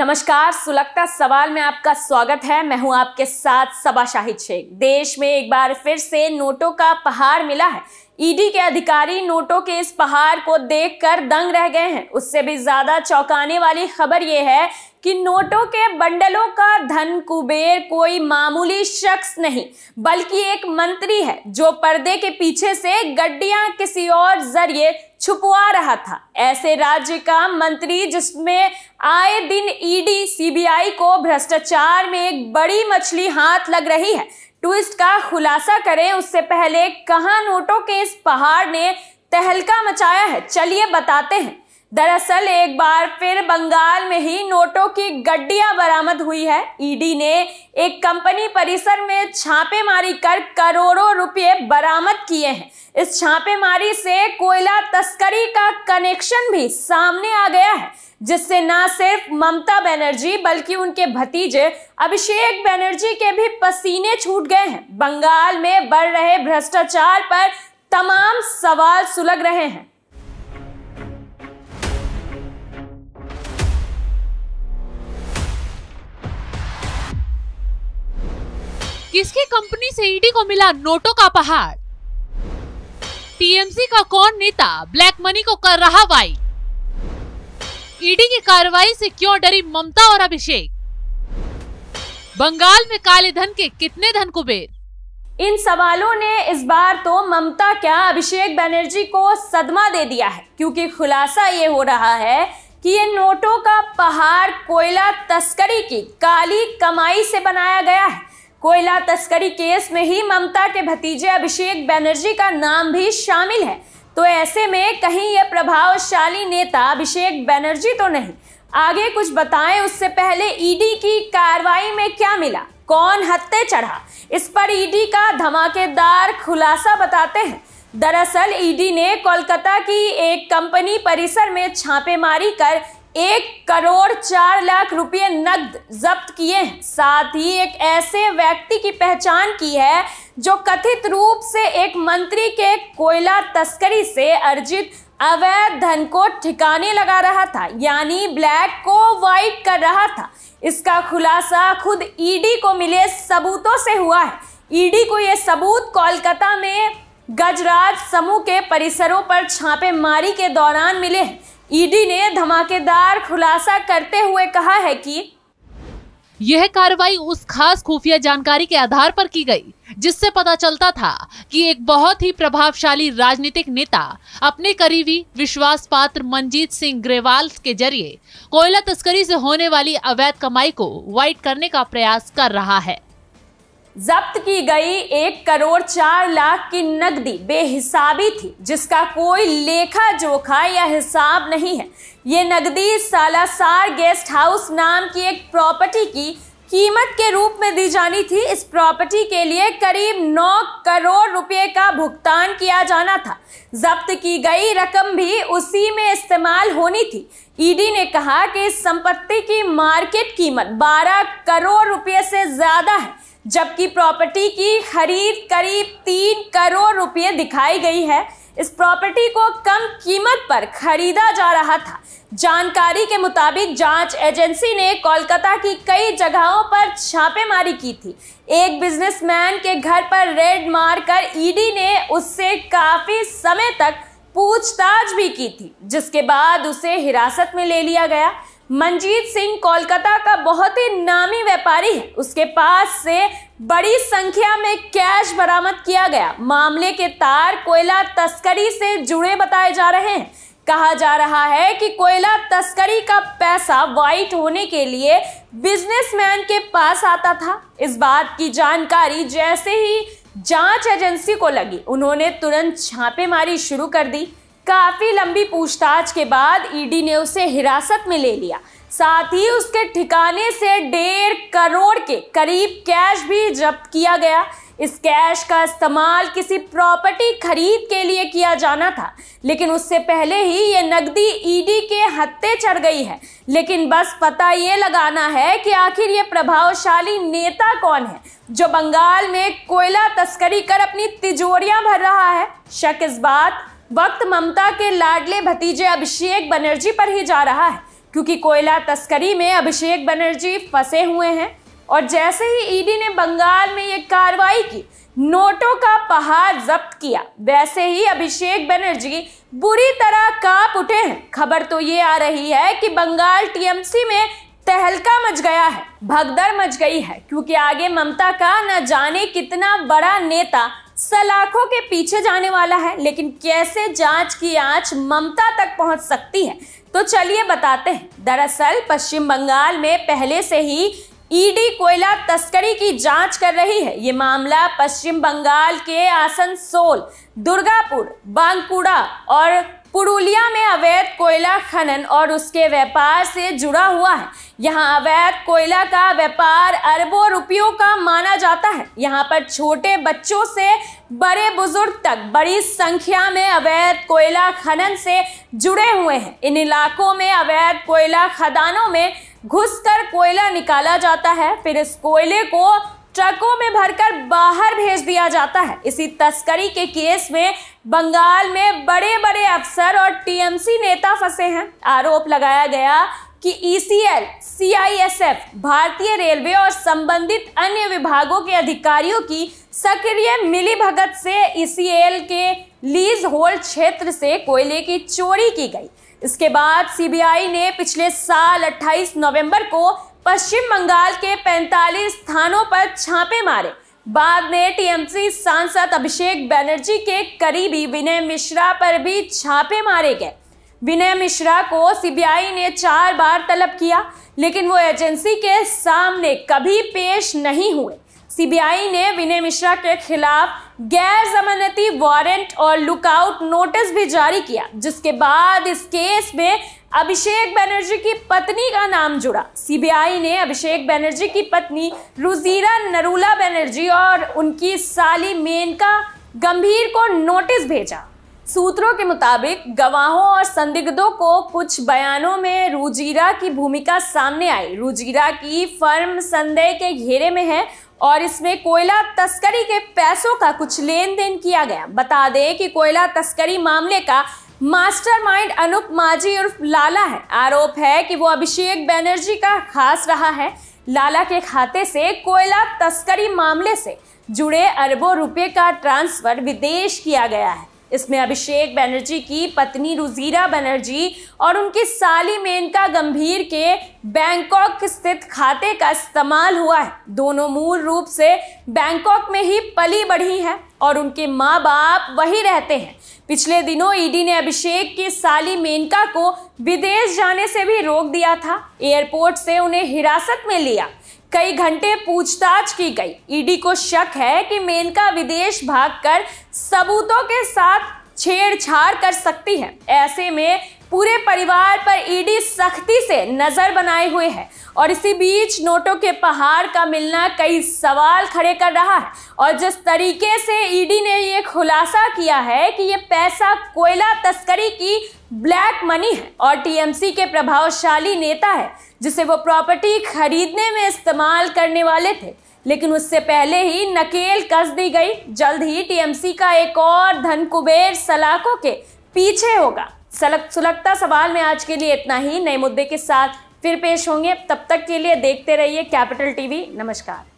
नमस्कार सुलगता सवाल में आपका स्वागत है मैं हूं आपके साथ सबा शाहिद शेख देश में एक बार फिर से नोटों का पहाड़ मिला है ईडी e के अधिकारी नोटों के इस पहाड़ को देखकर दंग रह गए हैं उससे भी ज्यादा चौंकाने वाली खबर ये है कि नोटों के बंडलों का धन कुबेर कोई मामूली शख्स नहीं बल्कि एक मंत्री है जो पर्दे के पीछे से गड्डियां किसी और जरिए छुपवा रहा था ऐसे राज्य का मंत्री जिसमें आए दिन ईडी सीबीआई को भ्रष्टाचार में एक बड़ी मछली हाथ लग रही है ट्विस्ट का खुलासा करें उससे पहले कहा नोटों के इस पहाड़ ने तहलका मचाया है चलिए बताते हैं दरअसल एक बार फिर बंगाल में ही नोटों की गड्डियां बरामद हुई है ईडी ने एक कंपनी परिसर में छापेमारी कर करोड़ों रुपए बरामद किए हैं इस छापेमारी से कोयला तस्करी का कनेक्शन भी सामने आ गया है जिससे ना सिर्फ ममता बनर्जी बल्कि उनके भतीजे अभिषेक बनर्जी के भी पसीने छूट गए हैं बंगाल में बढ़ रहे भ्रष्टाचार पर तमाम सवाल सुलग रहे हैं किसकी कंपनी से ईडी को मिला नोटों का पहाड़ टीएमसी का कौन नेता ब्लैक मनी को कर रहा वाई ईडी की कार्रवाई से क्यों डरी ममता और अभिषेक बंगाल में काले धन के कितने धन कुबेर इन सवालों ने इस बार तो ममता क्या अभिषेक बनर्जी को सदमा दे दिया है क्योंकि खुलासा ये हो रहा है कि ये नोटों का पहाड़ कोयला तस्करी की काली कमाई से बनाया गया है कोयला तस्करी केस में ही ममता के भतीजे अभिषेक बैनर्जी का नाम भी शामिल है तो ऐसे में कहीं ये प्रभावशाली नेता अभिषेक बैनर्जी तो नहीं आगे कुछ बताएं उससे पहले ईडी की कार्रवाई में क्या मिला कौन हत्ते चढ़ा इस पर ईडी का धमाकेदार खुलासा बताते हैं दरअसल ईडी ने कोलकाता की एक कंपनी परिसर में छापेमारी कर एक करोड़ चार लाख रुपए नकद जब्त किए साथ ही एक ऐसे व्यक्ति की पहचान की है जो कथित रूप से एक मंत्री के कोयला तस्करी से अर्जित अवैध धन को ठिकाने लगा रहा था यानी ब्लैक को वाइट कर रहा था इसका खुलासा खुद ईडी को मिले सबूतों से हुआ है ईडी को ये सबूत कोलकाता में गजराज समूह के परिसरों पर छापेमारी के दौरान मिले हैं ईडी ने धमाकेदार खुलासा करते हुए कहा है कि यह कार्रवाई उस खास खुफिया जानकारी के आधार पर की गई जिससे पता चलता था कि एक बहुत ही प्रभावशाली राजनीतिक नेता अपने करीबी विश्वास पात्र मनजीत सिंह ग्रेवाल के जरिए कोयला तस्करी से होने वाली अवैध कमाई को वाइट करने का प्रयास कर रहा है जब्त की गई एक करोड़ चार लाख की नकदी बेहिसाबी थी जिसका कोई लेखा जोखा या हिसाब नहीं है ये नकदी सालासार गेस्ट हाउस नाम की एक प्रॉपर्टी की कीमत के रूप में दी जानी थी इस प्रॉपर्टी के लिए करीब 9 करोड़ रुपए का भुगतान किया जाना था जब्त की गई रकम भी उसी में इस्तेमाल होनी थी ईडी ने कहा कि इस संपत्ति की मार्केट कीमत 12 करोड़ रुपए से ज्यादा है जबकि प्रॉपर्टी की खरीद करीब तीन करोड़ रुपये दिखाई गई है इस प्रॉपर्टी को कम कीमत पर खरीदा जा रहा था जानकारी के मुताबिक जांच एजेंसी ने कोलकाता की कई जगहों पर छापेमारी की थी एक बिजनेसमैन के घर पर रेड मारकर ईडी e ने उससे काफी समय तक पूछताछ भी की थी जिसके बाद उसे हिरासत में ले लिया गया मंजीत सिंह कोलकाता का बहुत ही नामी व्यापारी है उसके पास से बड़ी संख्या में कैश बरामद किया गया मामले के तार कोयला तस्करी से जुड़े बताए जा रहे हैं कहा जा रहा है कि कोयला तस्करी का पैसा वाइट होने के लिए बिजनेसमैन के पास आता था इस बात की जानकारी जैसे ही जांच एजेंसी को लगी उन्होंने तुरंत छापेमारी शुरू कर दी काफी लंबी पूछताछ के बाद ईडी ने उसे हिरासत में ले लिया साथ ही उसके ठिकाने से डेढ़ करोड़ के करीब कैश भी जब्त किया गया इस कैश का इस्तेमाल किसी प्रॉपर्टी खरीद के लिए किया जाना था लेकिन उससे पहले ही ये नकदी ईडी के हत्ते चढ़ गई है लेकिन बस पता ये लगाना है कि आखिर ये प्रभावशाली नेता कौन है जो बंगाल में कोयला तस्करी कर अपनी तिजोरियां भर रहा है शक इस बात वक्त ममता के लाडले भतीजे अभिषेक बनर्जी पर ही जा रहा है क्योंकि कोयला तस्करी में अभिषेक बनर्जी फंसे हुए हैं और जैसे ही ईडी ने बंगाल में ये कार्रवाई की नोटों का पहाड़ जब्त किया वैसे ही अभिषेक बनर्जी बुरी तरह कांप उठे हैं खबर तो ये आ रही है कि बंगाल टीएमसी में तहलका मच गया है भगदड़ मच गई है क्योंकि आगे ममता का न जाने कितना बड़ा नेता सलाखों के पीछे जाने वाला है लेकिन कैसे जांच की आंच ममता तक पहुंच सकती है तो चलिए बताते हैं दरअसल पश्चिम बंगाल में पहले से ही ईडी कोयला तस्करी की जांच कर रही है ये मामला पश्चिम बंगाल के आसनसोल दुर्गापुर बांकुड़ा और पुरुलिया में अवैध कोयला खनन और उसके व्यापार से जुड़ा हुआ है यहाँ अवैध कोयला का व्यापार अरबों रुपयों का माना जाता है यहाँ पर छोटे बच्चों से बड़े बुजुर्ग तक बड़ी संख्या में अवैध कोयला खनन से जुड़े हुए हैं इन इलाकों में अवैध कोयला खदानों में घुसकर कोयला निकाला जाता है फिर इस कोयले को ट्रकों में भरकर बाहर भेज दिया जाता है इसी तस्करी के केस में बंगाल में बड़े बड़े अफसर और टीएमसी नेता फंसे हैं आरोप लगाया गया कि ईसीएल सीआईएसएफ भारतीय रेलवे और संबंधित अन्य विभागों के अधिकारियों की सक्रिय मिलीभगत से ईसीएल के लीज होल क्षेत्र से कोयले की चोरी की गई इसके बाद सीबीआई ने पिछले साल 28 नवंबर को पश्चिम बंगाल के 45 स्थानों पर छापे मारे बाद में टीएमसी सांसद अभिषेक बैनर्जी के करीबी विनय मिश्रा पर भी छापे मारे गए विनय मिश्रा को सीबीआई ने चार बार तलब किया लेकिन वो एजेंसी के सामने कभी पेश नहीं हुए सीबीआई ने विनय मिश्रा के खिलाफ गैर जमानती वारंट और लुकआउट नोटिस भी जारी किया जिसके बाद इस केस में अभिषेक बनर्जी की पत्नी का नाम जुड़ा सीबीआई ने अभिषेक बनर्जी की पत्नी रुजीरा नरूला बनर्जी और उनकी साली मेनका गंभीर को नोटिस भेजा सूत्रों के मुताबिक गवाहों और संदिग्धों को कुछ बयानों में रुजीरा की भूमिका सामने आई रुजीरा की फर्म संदेह के घेरे में है और इसमें कोयला तस्करी के पैसों का कुछ लेन देन किया गया बता दें कि कोयला तस्करी मामले का मास्टरमाइंड अनुप माझी उर्फ लाला है आरोप है कि वो अभिषेक बैनर्जी का खास रहा है लाला के खाते से कोयला तस्करी मामले से जुड़े अरबों रुपए का ट्रांसफर विदेश किया गया है इसमें अभिषेक बनर्जी की पत्नी रुजीरा बनर्जी और उनकी साली मेनका गंभीर के बैंकॉक स्थित खाते का इस्तेमाल हुआ है दोनों मूल रूप से बैंकॉक में ही पली बढ़ी हैं और उनके माँ बाप वही रहते हैं पिछले दिनों ईडी ने अभिषेक की साली मेनका को विदेश जाने से भी रोक दिया था एयरपोर्ट से उन्हें हिरासत में लिया कई घंटे पूछताछ की गई ईडी को शक है कि मेनका विदेश भागकर सबूतों के साथ छेड़छाड़ कर सकती है ऐसे में पूरे परिवार पर ईडी सख्ती से नजर बनाए हुए है और इसी बीच नोटों के पहाड़ का मिलना कई सवाल खड़े कर रहा है और जिस तरीके से ईडी ने खुलासा किया है कि ये पैसा कोयला तस्करी की ब्लैक मनी है और टीएमसी के प्रभावशाली नेता है जिसे वो प्रॉपर्टी खरीदने में इस्तेमाल करने वाले थे लेकिन उससे पहले ही नकेल कस दी गई जल्द ही टीएमसी का एक और धन कुबेर सलाखों के पीछे होगा सलक सुलगता सवाल में आज के लिए इतना ही नए मुद्दे के साथ फिर पेश होंगे तब तक के लिए देखते रहिए कैपिटल टीवी नमस्कार